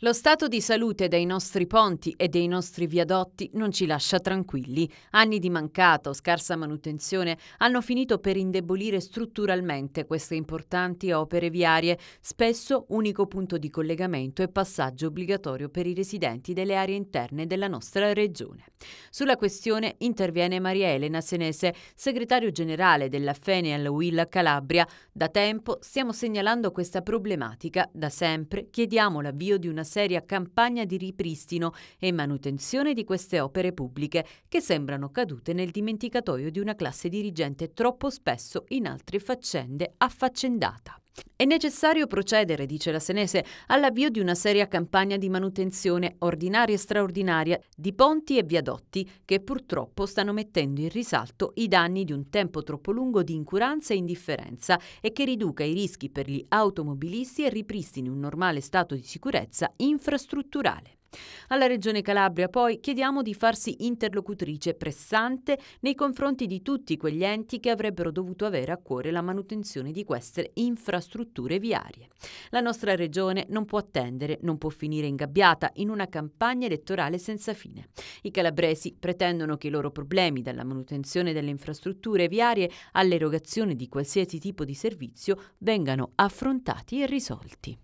Lo stato di salute dei nostri ponti e dei nostri viadotti non ci lascia tranquilli. Anni di mancata o scarsa manutenzione hanno finito per indebolire strutturalmente queste importanti opere viarie, spesso unico punto di collegamento e passaggio obbligatorio per i residenti delle aree interne della nostra regione. Sulla questione interviene Maria Elena Senese, segretario generale della Fenial Will Calabria. Da tempo stiamo segnalando questa problematica, da sempre chiediamo l'avvio di una seria campagna di ripristino e manutenzione di queste opere pubbliche che sembrano cadute nel dimenticatoio di una classe dirigente troppo spesso in altre faccende affaccendata. È necessario procedere, dice la Senese, all'avvio di una seria campagna di manutenzione ordinaria e straordinaria di ponti e viadotti che purtroppo stanno mettendo in risalto i danni di un tempo troppo lungo di incuranza e indifferenza e che riduca i rischi per gli automobilisti e ripristini un normale stato di sicurezza infrastrutturale. Alla Regione Calabria poi chiediamo di farsi interlocutrice pressante nei confronti di tutti quegli enti che avrebbero dovuto avere a cuore la manutenzione di queste infrastrutture infrastrutture viarie. La nostra regione non può attendere, non può finire ingabbiata in una campagna elettorale senza fine. I calabresi pretendono che i loro problemi, dalla manutenzione delle infrastrutture viarie all'erogazione di qualsiasi tipo di servizio, vengano affrontati e risolti.